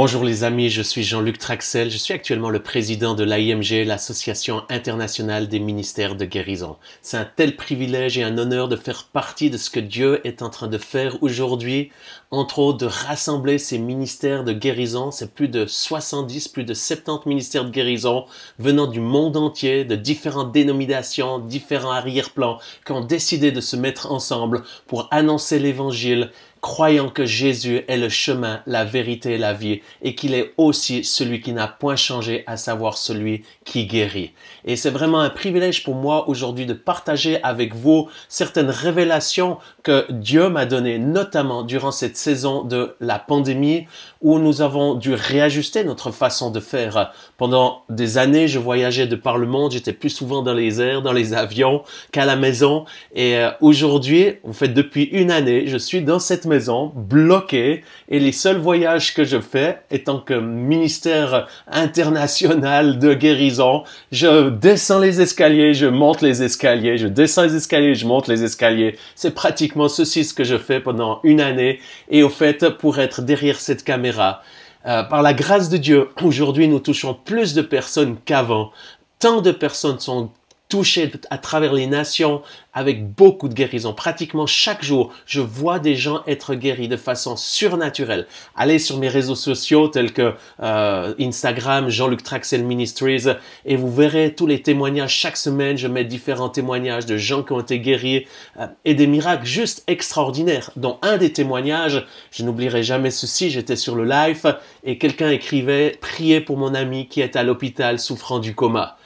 Bonjour les amis, je suis Jean-Luc Traxel, je suis actuellement le président de l'AIMG, l'Association internationale des ministères de guérison. C'est un tel privilège et un honneur de faire partie de ce que Dieu est en train de faire aujourd'hui, entre autres de rassembler ces ministères de guérison, c'est plus de 70, plus de 70 ministères de guérison venant du monde entier, de différentes dénominations, différents arrière-plans, qui ont décidé de se mettre ensemble pour annoncer l'évangile, croyant que Jésus est le chemin, la vérité et la vie, et qu'il est aussi celui qui n'a point changé, à savoir celui qui guérit. Et c'est vraiment un privilège pour moi aujourd'hui de partager avec vous certaines révélations que Dieu m'a données, notamment durant cette saison de la pandémie, où nous avons dû réajuster notre façon de faire. Pendant des années, je voyageais de par le monde, j'étais plus souvent dans les airs, dans les avions qu'à la maison, et euh, aujourd'hui, en fait, depuis une année, je suis dans cette maison, bloquée et les seuls voyages que je fais, étant que ministère international de guérison, je descends les escaliers, je monte les escaliers, je descends les escaliers, je monte les escaliers. C'est pratiquement ceci ce que je fais pendant une année, et au fait, pour être derrière cette caméra, euh, par la grâce de Dieu, aujourd'hui nous touchons plus de personnes qu'avant tant de personnes sont touché à travers les nations avec beaucoup de guérisons. Pratiquement chaque jour, je vois des gens être guéris de façon surnaturelle. Allez sur mes réseaux sociaux tels que euh, Instagram, Jean-Luc Traxel Ministries, et vous verrez tous les témoignages. Chaque semaine, je mets différents témoignages de gens qui ont été guéris euh, et des miracles juste extraordinaires. Dans un des témoignages, je n'oublierai jamais ceci, j'étais sur le live et quelqu'un écrivait « Priez pour mon ami qui est à l'hôpital souffrant du coma ».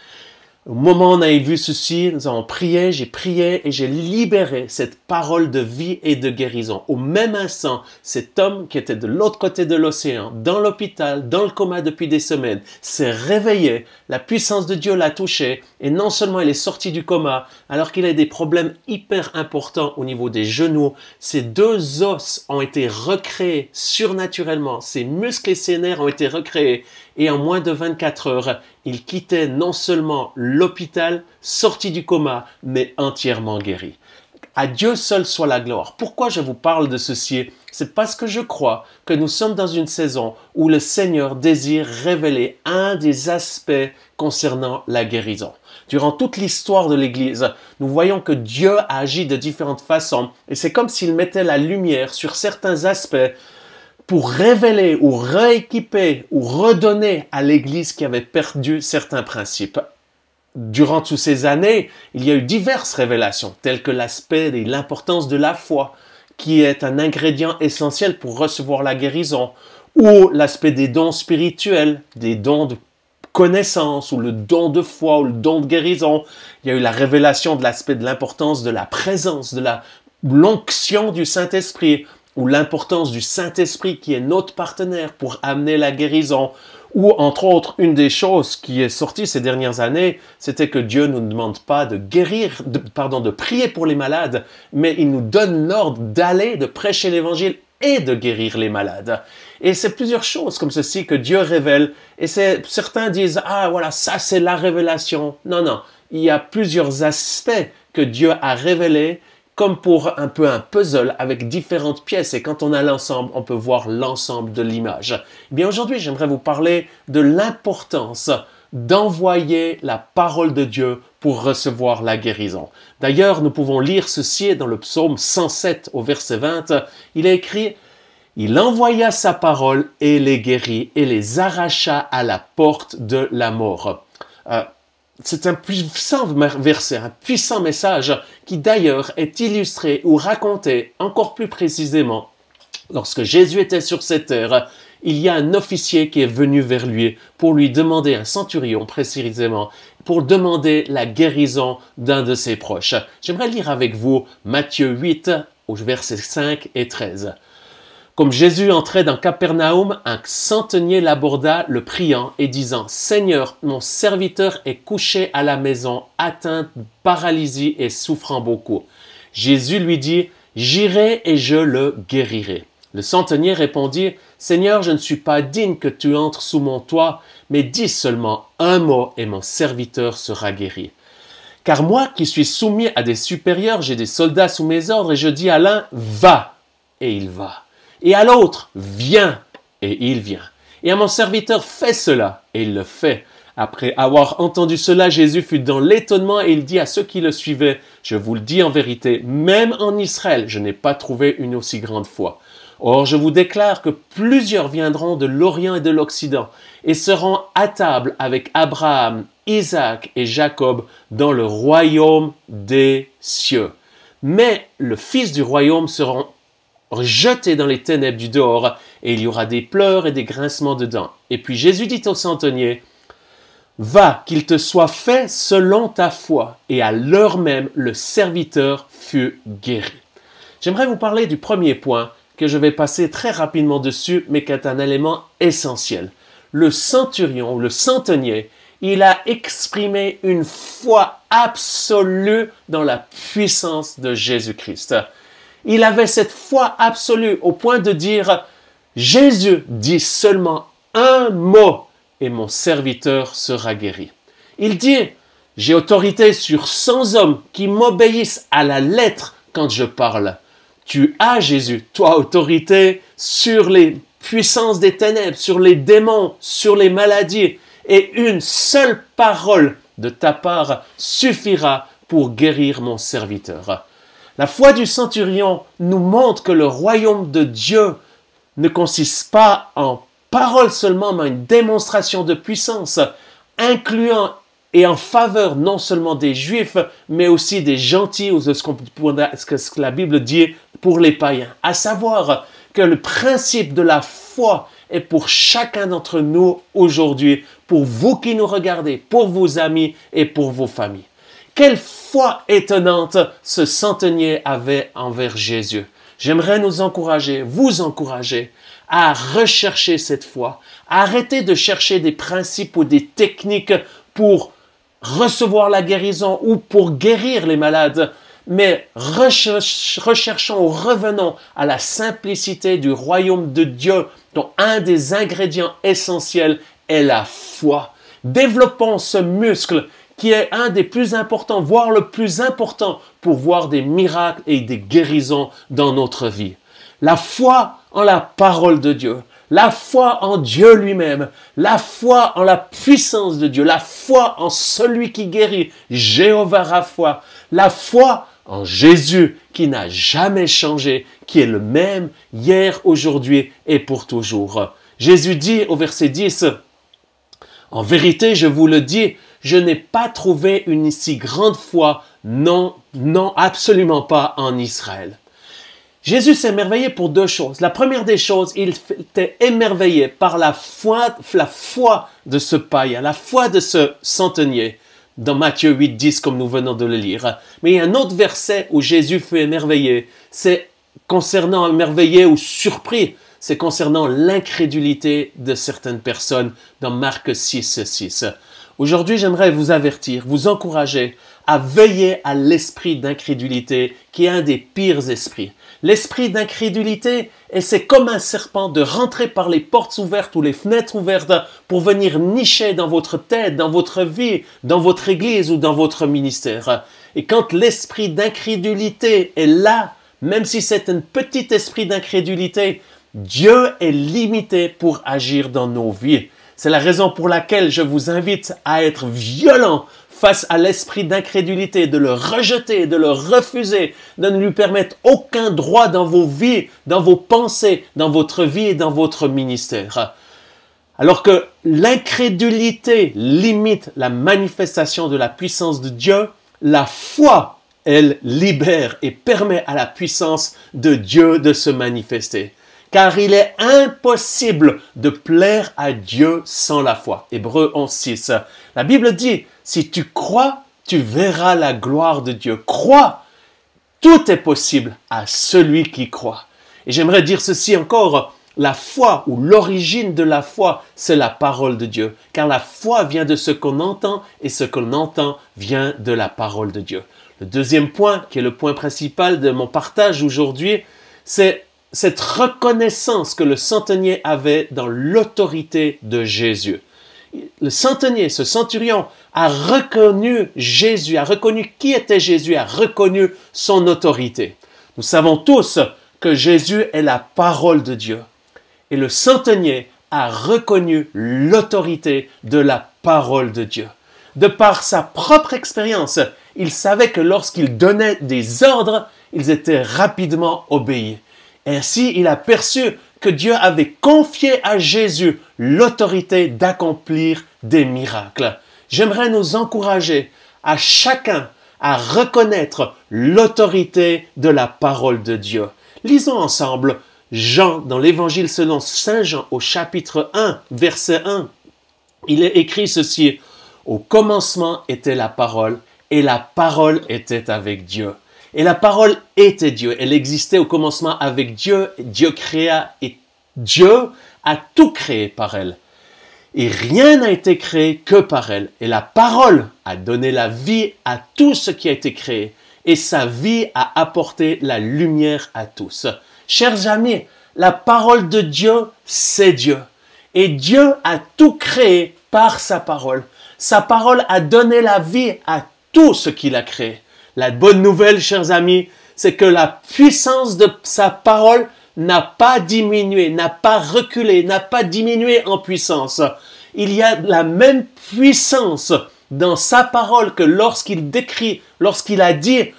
Au moment où on avait vu ceci, nous avons prié, j'ai prié et j'ai libéré cette parole de vie et de guérison. Au même instant, cet homme qui était de l'autre côté de l'océan, dans l'hôpital, dans le coma depuis des semaines, s'est réveillé, la puissance de Dieu l'a touché et non seulement il est sorti du coma, alors qu'il a des problèmes hyper importants au niveau des genoux, ses deux os ont été recréés surnaturellement, ses muscles et ses nerfs ont été recréés et en moins de 24 heures, il quittait non seulement l'hôpital, sorti du coma, mais entièrement guéri. À Dieu seul soit la gloire. Pourquoi je vous parle de ceci C'est parce que je crois que nous sommes dans une saison où le Seigneur désire révéler un des aspects concernant la guérison. Durant toute l'histoire de l'Église, nous voyons que Dieu a agit de différentes façons et c'est comme s'il mettait la lumière sur certains aspects pour révéler ou rééquiper ou redonner à l'Église qui avait perdu certains principes. Durant toutes ces années, il y a eu diverses révélations, telles que l'aspect et l'importance de la foi, qui est un ingrédient essentiel pour recevoir la guérison, ou l'aspect des dons spirituels, des dons de connaissance, ou le don de foi, ou le don de guérison. Il y a eu la révélation de l'aspect de l'importance de la présence, de la l'onction du Saint-Esprit, ou l'importance du Saint-Esprit qui est notre partenaire pour amener la guérison, ou entre autres, une des choses qui est sortie ces dernières années, c'était que Dieu ne nous demande pas de guérir, pardon, de prier pour les malades, mais il nous donne l'ordre d'aller, de prêcher l'évangile et de guérir les malades. Et c'est plusieurs choses comme ceci que Dieu révèle. Et certains disent, ah voilà, ça c'est la révélation. Non, non. Il y a plusieurs aspects que Dieu a révélés comme pour un peu un puzzle avec différentes pièces et quand on a l'ensemble, on peut voir l'ensemble de l'image. Eh bien aujourd'hui, j'aimerais vous parler de l'importance d'envoyer la parole de Dieu pour recevoir la guérison. D'ailleurs, nous pouvons lire ceci dans le psaume 107 au verset 20. Il est écrit il envoya sa parole et les guérit et les arracha à la porte de la mort. Euh, c'est un puissant verset, un puissant message qui d'ailleurs est illustré ou raconté encore plus précisément. Lorsque Jésus était sur cette terre, il y a un officier qui est venu vers lui pour lui demander, un centurion précisément, pour demander la guérison d'un de ses proches. J'aimerais lire avec vous Matthieu 8 versets verset 5 et 13. Comme Jésus entrait dans Capernaum, un centenier l'aborda, le priant et disant Seigneur, mon serviteur est couché à la maison, atteint paralysé et souffrant beaucoup. Jésus lui dit J'irai et je le guérirai. Le centenier répondit Seigneur, je ne suis pas digne que tu entres sous mon toit, mais dis seulement un mot et mon serviteur sera guéri. Car moi qui suis soumis à des supérieurs, j'ai des soldats sous mes ordres et je dis à l'un Va et il va et à l'autre, viens, et il vient. Et à mon serviteur, fais cela, et il le fait. Après avoir entendu cela, Jésus fut dans l'étonnement et il dit à ceux qui le suivaient, je vous le dis en vérité, même en Israël, je n'ai pas trouvé une aussi grande foi. Or, je vous déclare que plusieurs viendront de l'Orient et de l'Occident et seront à table avec Abraham, Isaac et Jacob dans le royaume des cieux. Mais le Fils du royaume sera Jeté dans les ténèbres du dehors, et il y aura des pleurs et des grincements dedans. » Et puis Jésus dit au centenier, Va, qu'il te soit fait selon ta foi. Et à l'heure même, le serviteur fut guéri. J'aimerais vous parler du premier point que je vais passer très rapidement dessus, mais qui est un élément essentiel. Le centurion, le centenier, il a exprimé une foi absolue dans la puissance de Jésus-Christ. Il avait cette foi absolue au point de dire, Jésus dit seulement un mot et mon serviteur sera guéri. Il dit, j'ai autorité sur 100 hommes qui m'obéissent à la lettre quand je parle. Tu as, Jésus, toi, autorité sur les puissances des ténèbres, sur les démons, sur les maladies. Et une seule parole de ta part suffira pour guérir mon serviteur. La foi du centurion nous montre que le royaume de Dieu ne consiste pas en paroles seulement, mais en une démonstration de puissance, incluant et en faveur non seulement des juifs, mais aussi des gentils, ou ce que la Bible dit pour les païens. À savoir que le principe de la foi est pour chacun d'entre nous aujourd'hui, pour vous qui nous regardez, pour vos amis et pour vos familles. Quelle foi étonnante ce centenier avait envers Jésus. J'aimerais nous encourager, vous encourager, à rechercher cette foi, arrêter de chercher des principes ou des techniques pour recevoir la guérison ou pour guérir les malades, mais recherchons ou revenons à la simplicité du royaume de Dieu dont un des ingrédients essentiels est la foi. Développons ce muscle qui est un des plus importants, voire le plus important, pour voir des miracles et des guérisons dans notre vie. La foi en la parole de Dieu, la foi en Dieu lui-même, la foi en la puissance de Dieu, la foi en celui qui guérit, Jéhovah foi la foi en Jésus qui n'a jamais changé, qui est le même hier, aujourd'hui et pour toujours. Jésus dit au verset 10, En vérité, je vous le dis, je n'ai pas trouvé une si grande foi, non, non, absolument pas en Israël. Jésus s'est émerveillé pour deux choses. La première des choses, il était émerveillé par la foi, la foi de ce païen, la foi de ce centenier, dans Matthieu 8, 10, comme nous venons de le lire. Mais il y a un autre verset où Jésus fut émerveillé. C'est concernant émerveillé ou surpris. C'est concernant l'incrédulité de certaines personnes dans Marc 6, 6. Aujourd'hui, j'aimerais vous avertir, vous encourager à veiller à l'esprit d'incrédulité qui est un des pires esprits. L'esprit d'incrédulité, et c'est comme un serpent de rentrer par les portes ouvertes ou les fenêtres ouvertes pour venir nicher dans votre tête, dans votre vie, dans votre église ou dans votre ministère. Et quand l'esprit d'incrédulité est là, même si c'est un petit esprit d'incrédulité, Dieu est limité pour agir dans nos vies. C'est la raison pour laquelle je vous invite à être violent face à l'esprit d'incrédulité, de le rejeter, de le refuser, de ne lui permettre aucun droit dans vos vies, dans vos pensées, dans votre vie et dans votre ministère. Alors que l'incrédulité limite la manifestation de la puissance de Dieu, la foi, elle libère et permet à la puissance de Dieu de se manifester car il est impossible de plaire à Dieu sans la foi. Hébreu 11.6. La Bible dit, si tu crois, tu verras la gloire de Dieu. Crois, tout est possible à celui qui croit. Et j'aimerais dire ceci encore, la foi ou l'origine de la foi, c'est la parole de Dieu, car la foi vient de ce qu'on entend et ce qu'on entend vient de la parole de Dieu. Le deuxième point, qui est le point principal de mon partage aujourd'hui, c'est cette reconnaissance que le centenier avait dans l'autorité de Jésus. Le centenier, ce centurion, a reconnu Jésus, a reconnu qui était Jésus, a reconnu son autorité. Nous savons tous que Jésus est la parole de Dieu. Et le centenier a reconnu l'autorité de la parole de Dieu. De par sa propre expérience, il savait que lorsqu'il donnait des ordres, ils étaient rapidement obéis. Ainsi, il aperçut que Dieu avait confié à Jésus l'autorité d'accomplir des miracles. J'aimerais nous encourager à chacun à reconnaître l'autorité de la parole de Dieu. Lisons ensemble Jean dans l'évangile selon Saint Jean au chapitre 1, verset 1. Il est écrit ceci. Au commencement était la parole et la parole était avec Dieu et la parole était Dieu. Elle existait au commencement avec Dieu. Dieu créa et Dieu a tout créé par elle. Et rien n'a été créé que par elle. Et la parole a donné la vie à tout ce qui a été créé. Et sa vie a apporté la lumière à tous. Chers amis, la parole de Dieu, c'est Dieu. Et Dieu a tout créé par sa parole. Sa parole a donné la vie à tout ce qu'il a créé. La bonne nouvelle, chers amis, c'est que la puissance de sa parole n'a pas diminué, n'a pas reculé, n'a pas diminué en puissance. Il y a la même puissance dans sa parole que lorsqu'il décrit, lorsqu'il a dit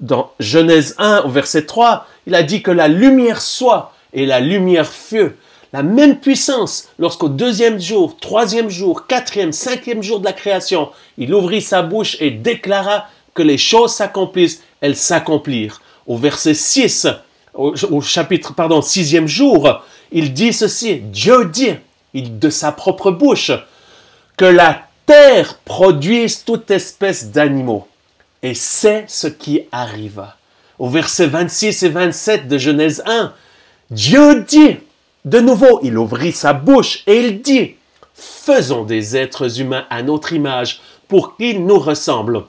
dans Genèse 1 au verset 3, il a dit que la lumière soit et la lumière fut. La même puissance lorsqu'au deuxième jour, troisième jour, quatrième, cinquième jour de la création, il ouvrit sa bouche et déclara que les choses s'accomplissent, elles s'accomplirent. Au verset 6, au, chapitre, pardon, sixième jour, il dit ceci, Dieu dit, de sa propre bouche, que la terre produise toute espèce d'animaux. Et c'est ce qui arriva. Au verset 26 et 27 de Genèse 1, Dieu dit, de nouveau, il ouvrit sa bouche et il dit, faisons des êtres humains à notre image pour qu'ils nous ressemblent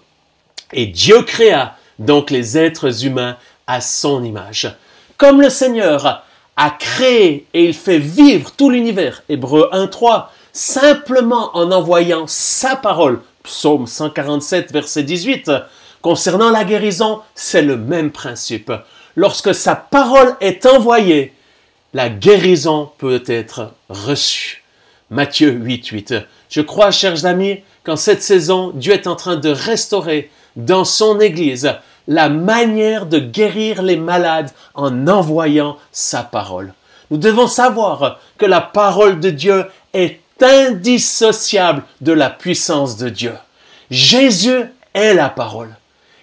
et Dieu créa donc les êtres humains à son image. Comme le Seigneur a créé et il fait vivre tout l'univers, Hébreu 1.3, simplement en envoyant sa parole, psaume 147, verset 18, concernant la guérison, c'est le même principe. Lorsque sa parole est envoyée, la guérison peut être reçue. Matthieu 8.8. Je crois, chers amis, qu'en cette saison, Dieu est en train de restaurer dans son Église la manière de guérir les malades en envoyant sa parole. Nous devons savoir que la parole de Dieu est indissociable de la puissance de Dieu. Jésus est la parole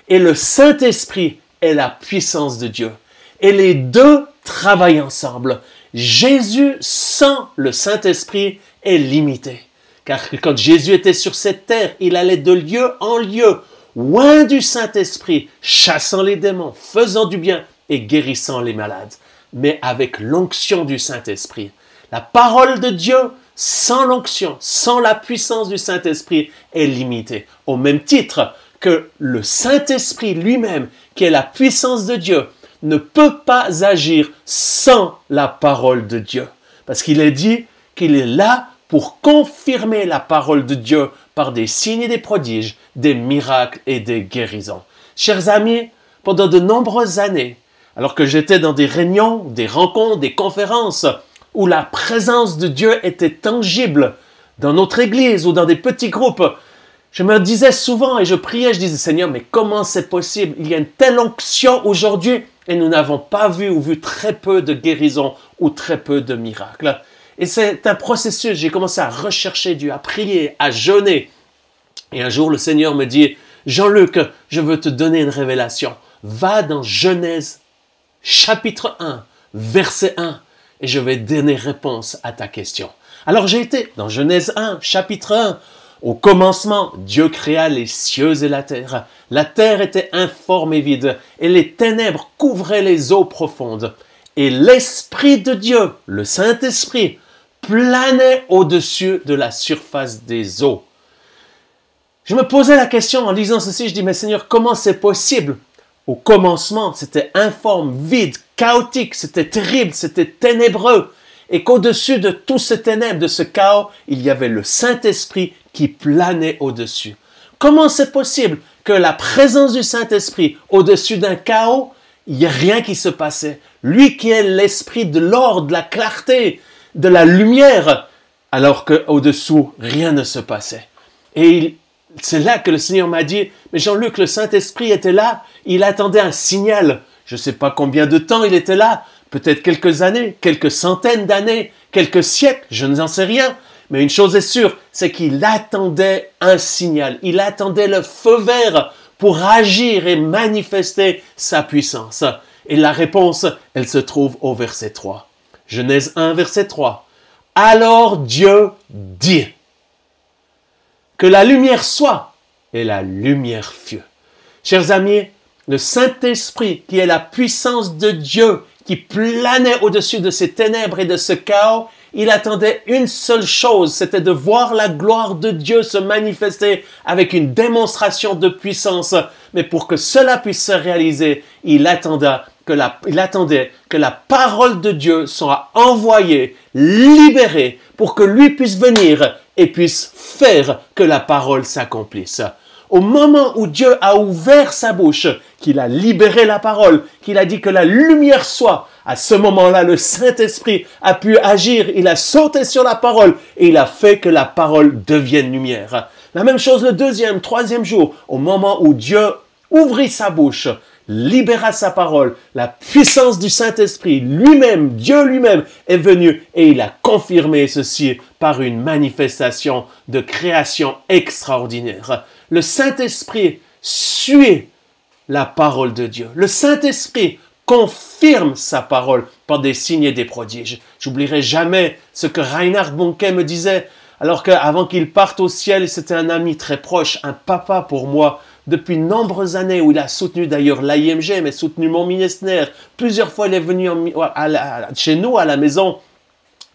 et le Saint-Esprit est la puissance de Dieu. Et les deux travaillent ensemble. Jésus sans le Saint-Esprit est limité. Car quand Jésus était sur cette terre, il allait de lieu en lieu loin du Saint-Esprit, chassant les démons, faisant du bien et guérissant les malades, mais avec l'onction du Saint-Esprit. La parole de Dieu, sans l'onction, sans la puissance du Saint-Esprit, est limitée. Au même titre que le Saint-Esprit lui-même, qui est la puissance de Dieu, ne peut pas agir sans la parole de Dieu. Parce qu'il est dit qu'il est là pour confirmer la parole de Dieu par des signes et des prodiges, des miracles et des guérisons. Chers amis, pendant de nombreuses années, alors que j'étais dans des réunions, des rencontres, des conférences, où la présence de Dieu était tangible dans notre église ou dans des petits groupes, je me disais souvent et je priais, je disais Seigneur, mais comment c'est possible Il y a une telle onction aujourd'hui et nous n'avons pas vu ou vu très peu de guérisons ou très peu de miracles. Et c'est un processus. J'ai commencé à rechercher Dieu, à prier, à jeûner. Et un jour, le Seigneur me dit, Jean-Luc, je veux te donner une révélation. Va dans Genèse chapitre 1, verset 1, et je vais donner réponse à ta question. Alors j'ai été dans Genèse 1, chapitre 1. Au commencement, Dieu créa les cieux et la terre. La terre était informe et vide, et les ténèbres couvraient les eaux profondes. Et l'Esprit de Dieu, le Saint-Esprit, planait au-dessus de la surface des eaux. Je me posais la question en lisant ceci, je dis, mais Seigneur, comment c'est possible Au commencement, c'était informe, vide, chaotique, c'était terrible, c'était ténébreux, et qu'au-dessus de tout ces ténèbres, de ce chaos, il y avait le Saint-Esprit qui planait au-dessus. Comment c'est possible que la présence du Saint-Esprit au-dessus d'un chaos, il n'y a rien qui se passait Lui qui est l'Esprit de l'ordre, de la clarté, de la lumière, alors que au dessous rien ne se passait. Et c'est là que le Seigneur m'a dit, mais Jean-Luc, le Saint-Esprit était là, il attendait un signal. Je ne sais pas combien de temps il était là, peut-être quelques années, quelques centaines d'années, quelques siècles, je n'en sais rien. Mais une chose est sûre, c'est qu'il attendait un signal, il attendait le feu vert pour agir et manifester sa puissance. Et la réponse, elle se trouve au verset 3. Genèse 1, verset 3. Alors Dieu dit que la lumière soit et la lumière fut. Chers amis, le Saint-Esprit qui est la puissance de Dieu qui planait au-dessus de ces ténèbres et de ce chaos, il attendait une seule chose, c'était de voir la gloire de Dieu se manifester avec une démonstration de puissance. Mais pour que cela puisse se réaliser, il attendait que il attendait que la parole de Dieu soit envoyée, libérée, pour que lui puisse venir et puisse faire que la parole s'accomplisse. Au moment où Dieu a ouvert sa bouche, qu'il a libéré la parole, qu'il a dit que la lumière soit, à ce moment-là, le Saint-Esprit a pu agir, il a sauté sur la parole et il a fait que la parole devienne lumière. La même chose le deuxième, troisième jour, au moment où Dieu ouvrit sa bouche, libéra sa parole. La puissance du Saint-Esprit lui-même, Dieu lui-même, est venu et il a confirmé ceci par une manifestation de création extraordinaire. Le Saint-Esprit suit la parole de Dieu. Le Saint-Esprit confirme sa parole par des signes et des prodiges. J'oublierai jamais ce que Reinhard Bonquet me disait, alors qu'avant qu'il parte au ciel, c'était un ami très proche, un papa pour moi depuis nombreuses années, où il a soutenu d'ailleurs l'IMG, mais soutenu mon ministère. Plusieurs fois, il est venu chez nous, à la maison,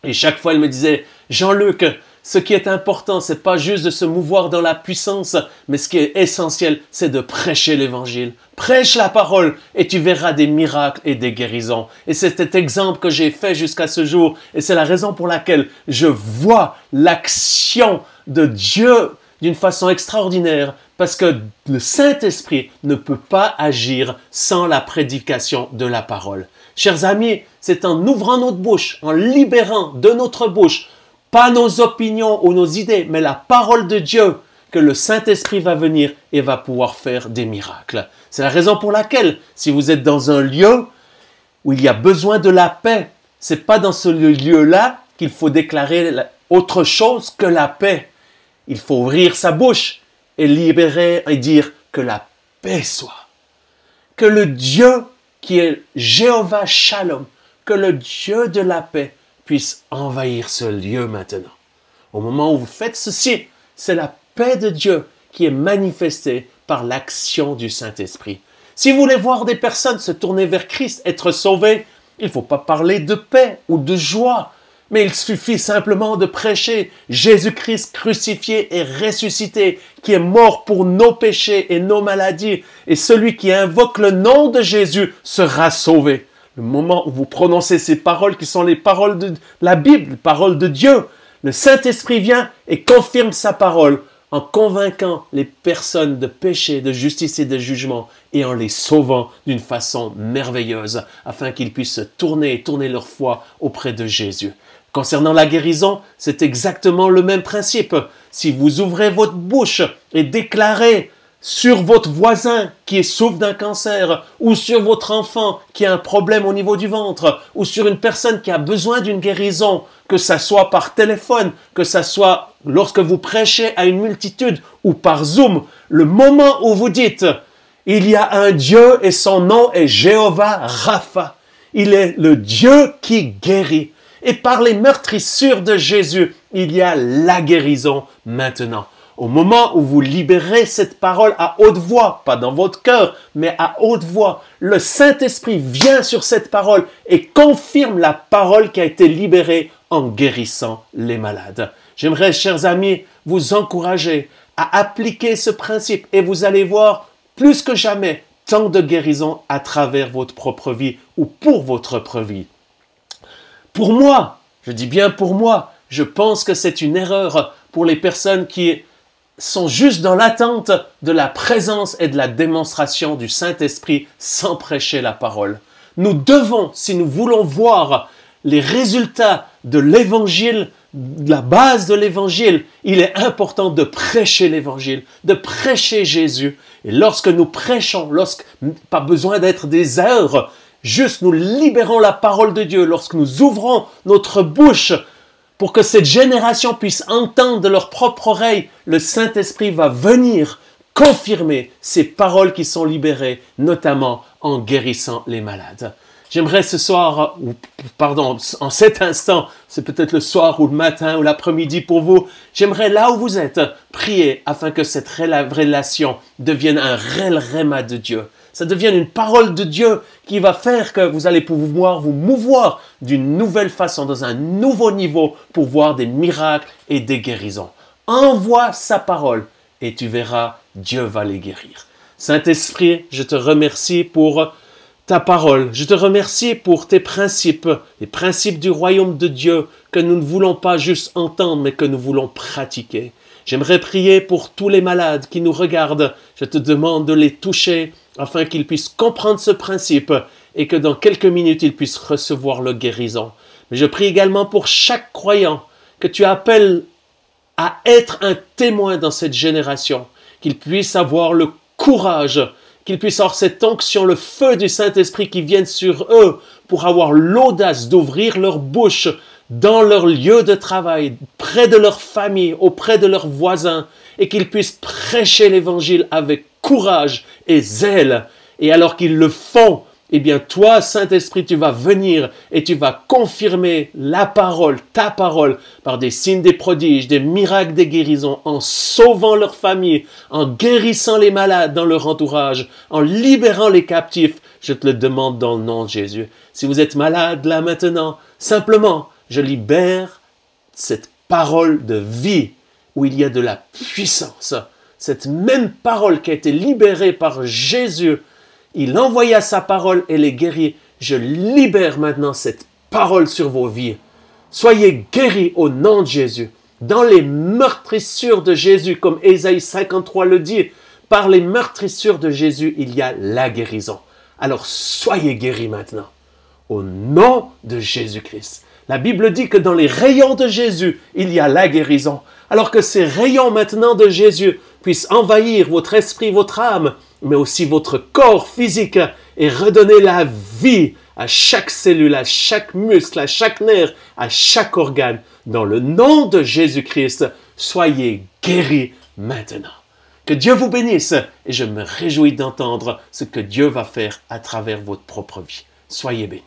et chaque fois, il me disait, Jean-Luc, ce qui est important, c'est pas juste de se mouvoir dans la puissance, mais ce qui est essentiel, c'est de prêcher l'évangile. Prêche la parole et tu verras des miracles et des guérisons. Et c'est cet exemple que j'ai fait jusqu'à ce jour et c'est la raison pour laquelle je vois l'action de Dieu d'une façon extraordinaire parce que le Saint-Esprit ne peut pas agir sans la prédication de la parole. Chers amis, c'est en ouvrant notre bouche, en libérant de notre bouche, pas nos opinions ou nos idées, mais la parole de Dieu, que le Saint-Esprit va venir et va pouvoir faire des miracles. C'est la raison pour laquelle, si vous êtes dans un lieu où il y a besoin de la paix, c'est pas dans ce lieu-là qu'il faut déclarer autre chose que la paix. Il faut ouvrir sa bouche et libérer et dire que la paix soit. Que le Dieu qui est Jéhovah Shalom, que le Dieu de la paix puisse envahir ce lieu maintenant. Au moment où vous faites ceci, c'est la paix de Dieu qui est manifestée par l'action du Saint-Esprit. Si vous voulez voir des personnes se tourner vers Christ, être sauvées, il ne faut pas parler de paix ou de joie, mais il suffit simplement de prêcher Jésus-Christ crucifié et ressuscité, qui est mort pour nos péchés et nos maladies. Et celui qui invoque le nom de Jésus sera sauvé. Le moment où vous prononcez ces paroles qui sont les paroles de la Bible, les paroles de Dieu, le Saint-Esprit vient et confirme sa parole en convainquant les personnes de péché, de justice et de jugement, et en les sauvant d'une façon merveilleuse, afin qu'ils puissent tourner et tourner leur foi auprès de Jésus. Concernant la guérison, c'est exactement le même principe. Si vous ouvrez votre bouche et déclarez sur votre voisin qui souffre d'un cancer, ou sur votre enfant qui a un problème au niveau du ventre, ou sur une personne qui a besoin d'une guérison, que ça soit par téléphone, que ça soit lorsque vous prêchez à une multitude ou par Zoom, le moment où vous dites il y a un Dieu et son nom est Jéhovah Rapha. Il est le Dieu qui guérit. Et par les meurtrissures de Jésus, il y a la guérison maintenant. Au moment où vous libérez cette parole à haute voix, pas dans votre cœur, mais à haute voix, le Saint-Esprit vient sur cette parole et confirme la parole qui a été libérée en guérissant les malades. J'aimerais, chers amis, vous encourager à appliquer ce principe et vous allez voir plus que jamais tant de guérison à travers votre propre vie ou pour votre propre vie. Pour moi, je dis bien pour moi, je pense que c'est une erreur pour les personnes qui sont juste dans l'attente de la présence et de la démonstration du Saint-Esprit sans prêcher la parole. Nous devons, si nous voulons voir les résultats de l'Évangile, de la base de l'Évangile, il est important de prêcher l'Évangile, de prêcher Jésus. Et lorsque nous prêchons, lorsque, pas besoin d'être des heures, juste nous libérons la parole de Dieu, lorsque nous ouvrons notre bouche pour que cette génération puisse entendre de leur propre oreille, le Saint-Esprit va venir confirmer ces paroles qui sont libérées, notamment en guérissant les malades. J'aimerais ce soir, ou pardon, en cet instant, c'est peut-être le soir ou le matin ou l'après-midi pour vous, j'aimerais là où vous êtes prier afin que cette révélation devienne un réel réma de Dieu ça devient une parole de Dieu qui va faire que vous allez pouvoir vous mouvoir d'une nouvelle façon, dans un nouveau niveau, pour voir des miracles et des guérisons. Envoie sa parole et tu verras, Dieu va les guérir. Saint-Esprit, je te remercie pour ta parole. Je te remercie pour tes principes, les principes du royaume de Dieu que nous ne voulons pas juste entendre, mais que nous voulons pratiquer. J'aimerais prier pour tous les malades qui nous regardent. Je te demande de les toucher afin qu'ils puissent comprendre ce principe et que dans quelques minutes, ils puissent recevoir le guérison. Mais je prie également pour chaque croyant que tu appelles à être un témoin dans cette génération, qu'il puisse avoir le courage, qu'il puisse avoir cette onction, le feu du Saint-Esprit qui vienne sur eux pour avoir l'audace d'ouvrir leur bouche dans leur lieu de travail, près de leur famille, auprès de leurs voisins, et qu'ils puissent prêcher l'évangile avec courage et zèle. Et alors qu'ils le font, eh bien toi, Saint-Esprit, tu vas venir et tu vas confirmer la parole, ta parole, par des signes, des prodiges, des miracles, des guérisons, en sauvant leurs familles, en guérissant les malades dans leur entourage, en libérant les captifs. Je te le demande dans le nom de Jésus. Si vous êtes malade là maintenant, simplement, je libère cette parole de vie où il y a de la puissance. Cette même parole qui a été libérée par Jésus, il envoya sa parole et les guérit. Je libère maintenant cette parole sur vos vies. Soyez guéris au nom de Jésus. Dans les meurtrissures de Jésus, comme Ésaïe 53 le dit, par les meurtrissures de Jésus, il y a la guérison. Alors soyez guéris maintenant. Au nom de Jésus-Christ. La Bible dit que dans les rayons de Jésus, il y a la guérison. Alors que ces rayons maintenant de Jésus puissent envahir votre esprit, votre âme, mais aussi votre corps physique et redonner la vie à chaque cellule, à chaque muscle, à chaque nerf, à chaque organe. Dans le nom de Jésus-Christ, soyez guéris maintenant. Que Dieu vous bénisse et je me réjouis d'entendre ce que Dieu va faire à travers votre propre vie. Soyez bénis.